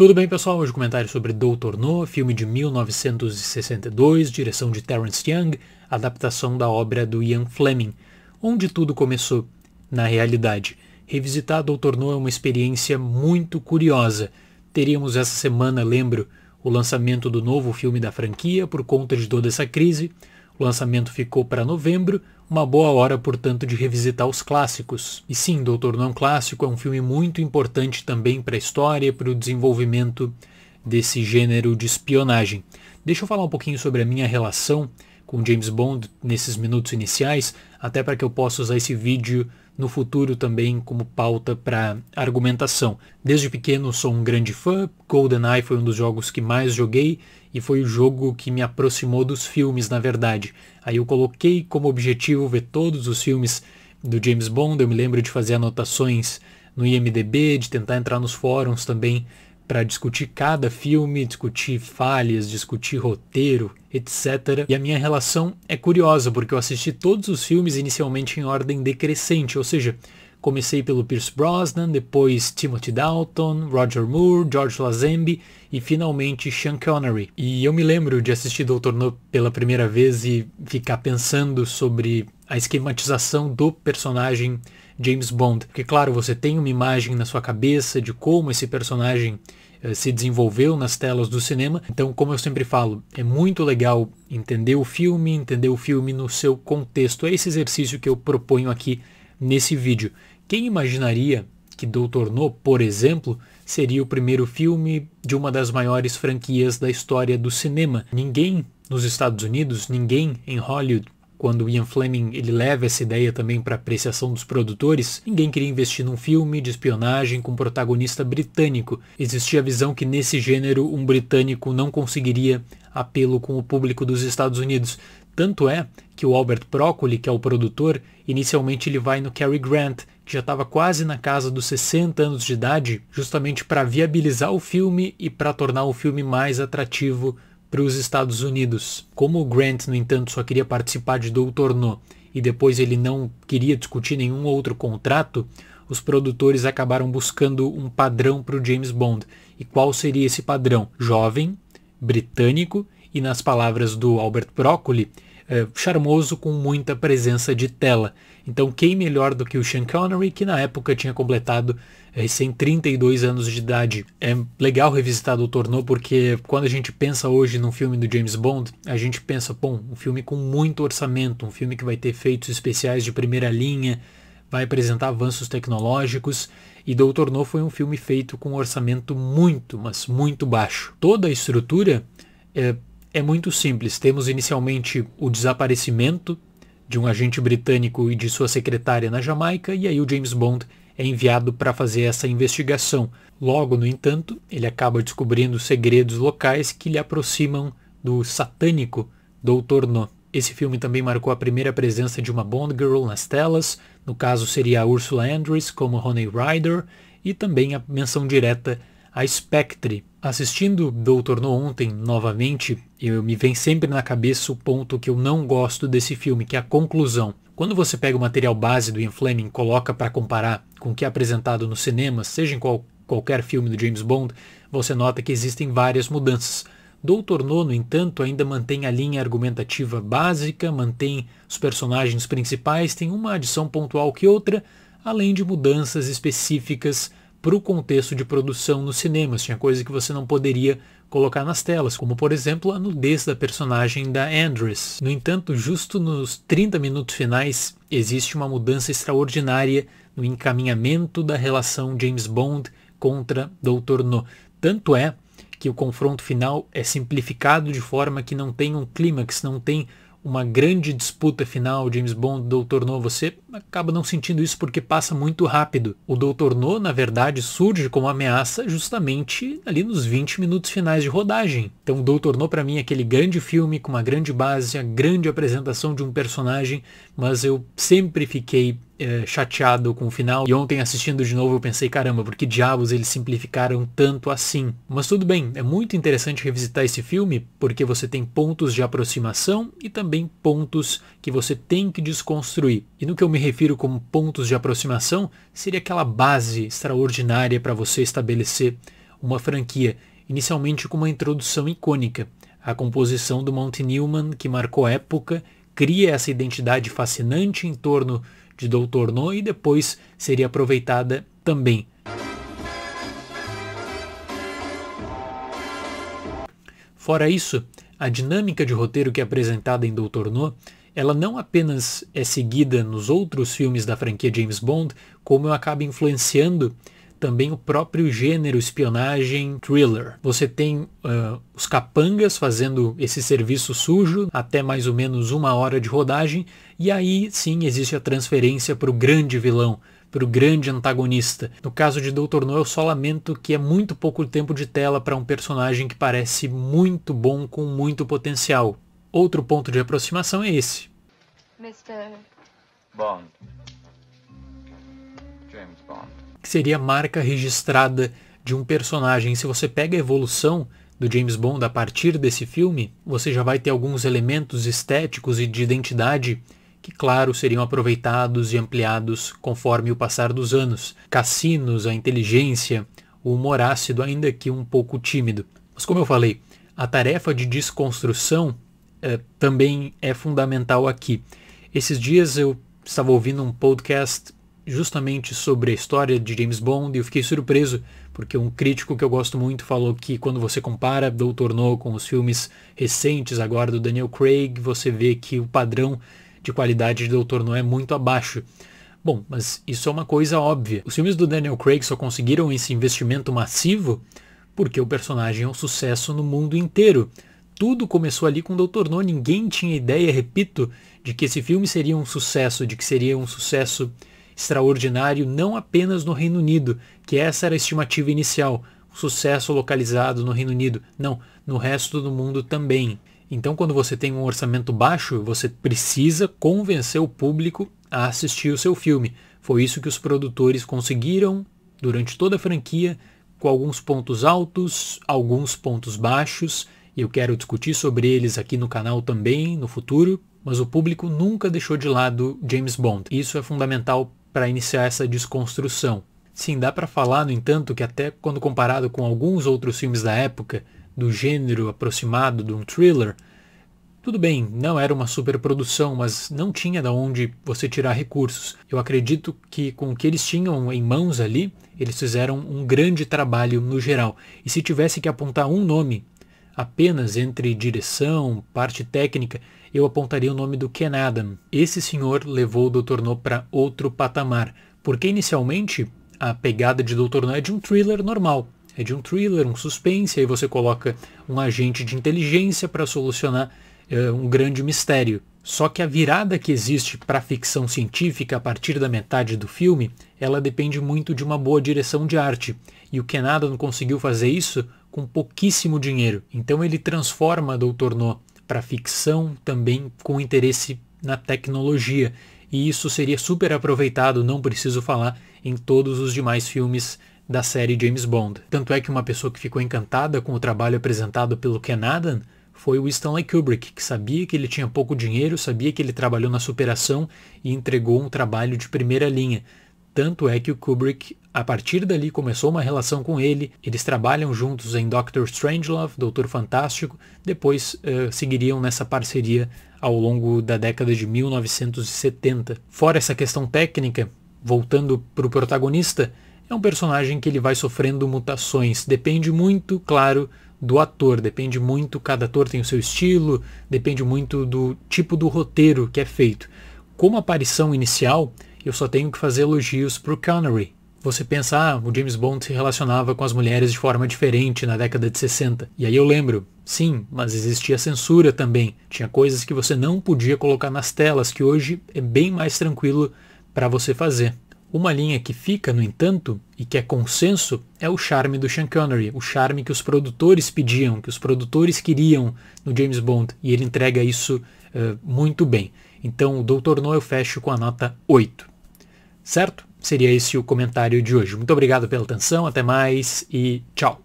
Tudo bem, pessoal? Hoje comentário é sobre Doutor No, filme de 1962, direção de Terence Young, adaptação da obra do Ian Fleming, onde tudo começou na realidade. Revisitar Doutor No é uma experiência muito curiosa. Teríamos essa semana, lembro, o lançamento do novo filme da franquia por conta de toda essa crise. O lançamento ficou para novembro, uma boa hora, portanto, de revisitar os clássicos. E sim, Doutor Não é Clássico é um filme muito importante também para a história para o desenvolvimento desse gênero de espionagem. Deixa eu falar um pouquinho sobre a minha relação com James Bond nesses minutos iniciais, até para que eu possa usar esse vídeo no futuro também como pauta para argumentação. Desde pequeno sou um grande fã, GoldenEye foi um dos jogos que mais joguei e foi o jogo que me aproximou dos filmes, na verdade. Aí eu coloquei como objetivo ver todos os filmes do James Bond, eu me lembro de fazer anotações no IMDB, de tentar entrar nos fóruns também para discutir cada filme, discutir falhas, discutir roteiro, etc. E a minha relação é curiosa, porque eu assisti todos os filmes inicialmente em ordem decrescente, ou seja, Comecei pelo Pierce Brosnan, depois Timothy Dalton, Roger Moore, George Lazenby e finalmente Sean Connery. E eu me lembro de assistir Doutor No pela primeira vez e ficar pensando sobre a esquematização do personagem James Bond. Porque claro, você tem uma imagem na sua cabeça de como esse personagem eh, se desenvolveu nas telas do cinema. Então, como eu sempre falo, é muito legal entender o filme, entender o filme no seu contexto. É esse exercício que eu proponho aqui nesse vídeo. Quem imaginaria que Doutor No, por exemplo, seria o primeiro filme de uma das maiores franquias da história do cinema? Ninguém nos Estados Unidos, ninguém em Hollywood quando Ian Fleming ele leva essa ideia também para apreciação dos produtores, ninguém queria investir num filme de espionagem com um protagonista britânico. Existia a visão que nesse gênero um britânico não conseguiria apelo com o público dos Estados Unidos. Tanto é que o Albert Broccoli, que é o produtor, inicialmente ele vai no Cary Grant, que já estava quase na casa dos 60 anos de idade, justamente para viabilizar o filme e para tornar o filme mais atrativo para os Estados Unidos. Como o Grant, no entanto, só queria participar de Doutor No e depois ele não queria discutir nenhum outro contrato, os produtores acabaram buscando um padrão para o James Bond. E qual seria esse padrão? Jovem, britânico e, nas palavras do Albert Broccoli, é, charmoso com muita presença de tela. Então, quem melhor do que o Sean Connery, que na época tinha completado é, recém é, 32 anos de idade? É legal revisitar Doutor No, porque quando a gente pensa hoje num filme do James Bond, a gente pensa, bom, um filme com muito orçamento, um filme que vai ter efeitos especiais de primeira linha, vai apresentar avanços tecnológicos. E Doutor No foi um filme feito com um orçamento muito, mas muito baixo. Toda a estrutura é, é muito simples. Temos inicialmente o desaparecimento de um agente britânico e de sua secretária na Jamaica, e aí o James Bond é enviado para fazer essa investigação. Logo, no entanto, ele acaba descobrindo segredos locais que lhe aproximam do satânico Dr. No. Esse filme também marcou a primeira presença de uma Bond Girl nas telas, no caso seria a Ursula Andress como Honey Ryder, e também a menção direta a Spectre, Assistindo Doutor No ontem novamente, eu me vem sempre na cabeça o ponto que eu não gosto desse filme, que é a conclusão. Quando você pega o material base do Ian Fleming e coloca para comparar com o que é apresentado nos cinemas, seja em qual, qualquer filme do James Bond, você nota que existem várias mudanças. Doutor No, no entanto, ainda mantém a linha argumentativa básica, mantém os personagens principais, tem uma adição pontual que outra, além de mudanças específicas para o contexto de produção nos cinemas. Tinha coisa que você não poderia colocar nas telas, como por exemplo a nudez da personagem da Andress. No entanto, justo nos 30 minutos finais, existe uma mudança extraordinária no encaminhamento da relação James Bond contra Dr. No. Tanto é que o confronto final é simplificado de forma que não tem um clímax, não tem uma grande disputa final, James Bond, Doutor No, você acaba não sentindo isso porque passa muito rápido. O Doutor No, na verdade, surge como ameaça justamente ali nos 20 minutos finais de rodagem. Então, o Doutor No, para mim, é aquele grande filme com uma grande base, a grande apresentação de um personagem, mas eu sempre fiquei é, chateado com o final. E ontem assistindo de novo eu pensei, caramba, por que diabos eles simplificaram tanto assim? Mas tudo bem, é muito interessante revisitar esse filme porque você tem pontos de aproximação e também pontos que você tem que desconstruir. E no que eu me refiro como pontos de aproximação, seria aquela base extraordinária para você estabelecer uma franquia, inicialmente com uma introdução icônica. A composição do Mount Newman, que marcou época, cria essa identidade fascinante em torno de Doutor No e depois seria aproveitada também. Fora isso, a dinâmica de roteiro que é apresentada em Doutor No, ela não apenas é seguida nos outros filmes da franquia James Bond, como acaba influenciando também o próprio gênero espionagem thriller. Você tem uh, os capangas fazendo esse serviço sujo até mais ou menos uma hora de rodagem, e aí sim existe a transferência para o grande vilão, para o grande antagonista. No caso de Dr. No, eu só lamento que é muito pouco tempo de tela para um personagem que parece muito bom com muito potencial. Outro ponto de aproximação é esse. Mr. Bond. James Bond que seria a marca registrada de um personagem. Se você pega a evolução do James Bond a partir desse filme, você já vai ter alguns elementos estéticos e de identidade que, claro, seriam aproveitados e ampliados conforme o passar dos anos. Cassinos, a inteligência, o humor ácido, ainda que um pouco tímido. Mas, como eu falei, a tarefa de desconstrução eh, também é fundamental aqui. Esses dias eu estava ouvindo um podcast justamente sobre a história de James Bond e eu fiquei surpreso porque um crítico que eu gosto muito falou que quando você compara Doutor No com os filmes recentes agora do Daniel Craig, você vê que o padrão de qualidade de Doutor No é muito abaixo. Bom, mas isso é uma coisa óbvia. Os filmes do Daniel Craig só conseguiram esse investimento massivo porque o personagem é um sucesso no mundo inteiro. Tudo começou ali com Doutor No, ninguém tinha ideia, repito, de que esse filme seria um sucesso, de que seria um sucesso extraordinário não apenas no Reino Unido, que essa era a estimativa inicial, sucesso localizado no Reino Unido, não, no resto do mundo também. Então, quando você tem um orçamento baixo, você precisa convencer o público a assistir o seu filme. Foi isso que os produtores conseguiram durante toda a franquia, com alguns pontos altos, alguns pontos baixos, e eu quero discutir sobre eles aqui no canal também no futuro, mas o público nunca deixou de lado James Bond. Isso é fundamental para iniciar essa desconstrução. Sim, dá para falar, no entanto, que até quando comparado com alguns outros filmes da época, do gênero aproximado de um thriller, tudo bem, não era uma superprodução, mas não tinha da onde você tirar recursos. Eu acredito que com o que eles tinham em mãos ali, eles fizeram um grande trabalho no geral. E se tivesse que apontar um nome apenas entre direção, parte técnica eu apontaria o nome do Ken Adam. Esse senhor levou o Dr. No para outro patamar, porque inicialmente a pegada de Dr. No é de um thriller normal. É de um thriller, um suspense, aí você coloca um agente de inteligência para solucionar é, um grande mistério. Só que a virada que existe para a ficção científica a partir da metade do filme, ela depende muito de uma boa direção de arte. E o Ken Adam conseguiu fazer isso com pouquíssimo dinheiro. Então ele transforma Dr. No para ficção, também com interesse na tecnologia. E isso seria super aproveitado, não preciso falar, em todos os demais filmes da série James Bond. Tanto é que uma pessoa que ficou encantada com o trabalho apresentado pelo Ken Adam foi o Stanley Kubrick, que sabia que ele tinha pouco dinheiro, sabia que ele trabalhou na superação e entregou um trabalho de primeira linha. Tanto é que o Kubrick, a partir dali, começou uma relação com ele. Eles trabalham juntos em Doctor Strangelove, Doutor Fantástico. Depois uh, seguiriam nessa parceria ao longo da década de 1970. Fora essa questão técnica, voltando para o protagonista, é um personagem que ele vai sofrendo mutações. Depende muito, claro, do ator, depende muito, cada ator tem o seu estilo, depende muito do tipo do roteiro que é feito. Como aparição inicial, eu só tenho que fazer elogios pro Connery. Você pensa, ah, o James Bond se relacionava com as mulheres de forma diferente na década de 60. E aí eu lembro, sim, mas existia censura também. Tinha coisas que você não podia colocar nas telas, que hoje é bem mais tranquilo para você fazer. Uma linha que fica, no entanto, e que é consenso, é o charme do Sean Connery, o charme que os produtores pediam, que os produtores queriam no James Bond, e ele entrega isso uh, muito bem. Então, o Doutor No eu fecho com a nota 8. Certo? Seria esse o comentário de hoje. Muito obrigado pela atenção, até mais e tchau!